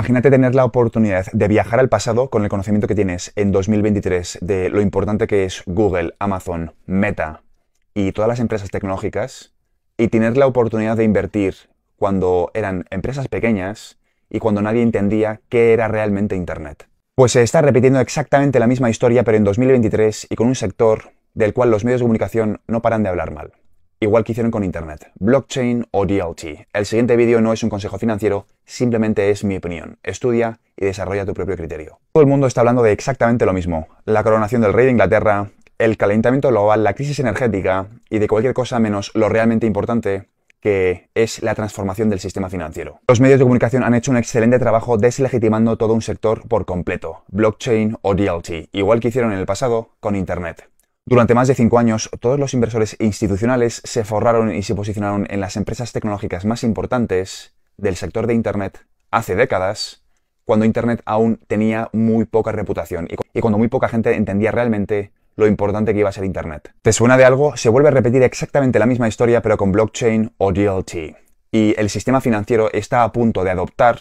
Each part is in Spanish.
Imagínate tener la oportunidad de viajar al pasado con el conocimiento que tienes en 2023 de lo importante que es Google, Amazon, Meta y todas las empresas tecnológicas y tener la oportunidad de invertir cuando eran empresas pequeñas y cuando nadie entendía qué era realmente Internet. Pues se está repitiendo exactamente la misma historia pero en 2023 y con un sector del cual los medios de comunicación no paran de hablar mal igual que hicieron con Internet, blockchain o DLT. El siguiente vídeo no es un consejo financiero, simplemente es mi opinión. Estudia y desarrolla tu propio criterio. Todo el mundo está hablando de exactamente lo mismo. La coronación del rey de Inglaterra, el calentamiento global, la crisis energética y de cualquier cosa menos lo realmente importante que es la transformación del sistema financiero. Los medios de comunicación han hecho un excelente trabajo deslegitimando todo un sector por completo, blockchain o DLT, igual que hicieron en el pasado con Internet. Durante más de cinco años, todos los inversores institucionales se forraron y se posicionaron en las empresas tecnológicas más importantes del sector de Internet hace décadas, cuando Internet aún tenía muy poca reputación y cuando muy poca gente entendía realmente lo importante que iba a ser Internet. ¿Te suena de algo? Se vuelve a repetir exactamente la misma historia pero con blockchain o DLT. Y el sistema financiero está a punto de adoptar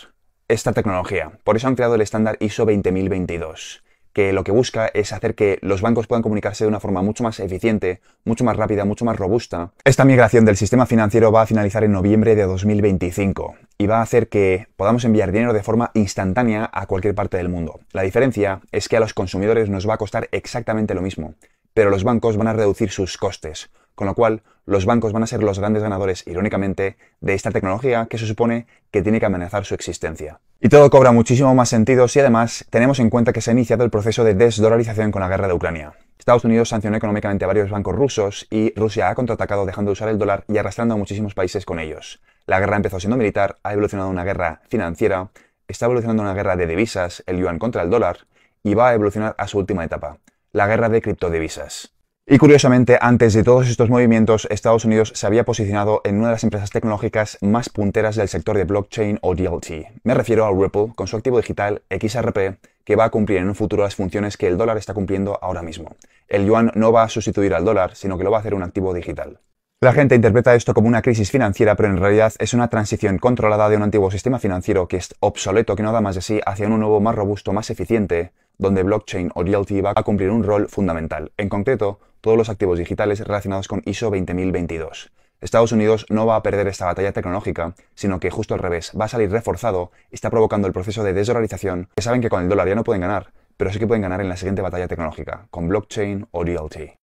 esta tecnología. Por eso han creado el estándar ISO 20022 que lo que busca es hacer que los bancos puedan comunicarse de una forma mucho más eficiente, mucho más rápida, mucho más robusta. Esta migración del sistema financiero va a finalizar en noviembre de 2025 y va a hacer que podamos enviar dinero de forma instantánea a cualquier parte del mundo. La diferencia es que a los consumidores nos va a costar exactamente lo mismo pero los bancos van a reducir sus costes, con lo cual los bancos van a ser los grandes ganadores, irónicamente, de esta tecnología que se supone que tiene que amenazar su existencia. Y todo cobra muchísimo más sentido si además tenemos en cuenta que se ha iniciado el proceso de desdolarización con la guerra de Ucrania. Estados Unidos sancionó económicamente a varios bancos rusos y Rusia ha contraatacado dejando de usar el dólar y arrastrando a muchísimos países con ellos. La guerra empezó siendo militar, ha evolucionado una guerra financiera, está evolucionando una guerra de divisas, el yuan contra el dólar, y va a evolucionar a su última etapa, la guerra de criptodivisas. Y curiosamente, antes de todos estos movimientos, Estados Unidos se había posicionado en una de las empresas tecnológicas más punteras del sector de blockchain o DLT. Me refiero a Ripple con su activo digital XRP, que va a cumplir en un futuro las funciones que el dólar está cumpliendo ahora mismo. El yuan no va a sustituir al dólar, sino que lo va a hacer un activo digital. La gente interpreta esto como una crisis financiera, pero en realidad es una transición controlada de un antiguo sistema financiero que es obsoleto, que no más de sí, hacia un nuevo más robusto, más eficiente, donde blockchain o DLT va a cumplir un rol fundamental, en concreto, todos los activos digitales relacionados con ISO 20022. Estados Unidos no va a perder esta batalla tecnológica, sino que justo al revés, va a salir reforzado, y está provocando el proceso de desdolarización, que saben que con el dólar ya no pueden ganar, pero sí que pueden ganar en la siguiente batalla tecnológica, con blockchain o DLT.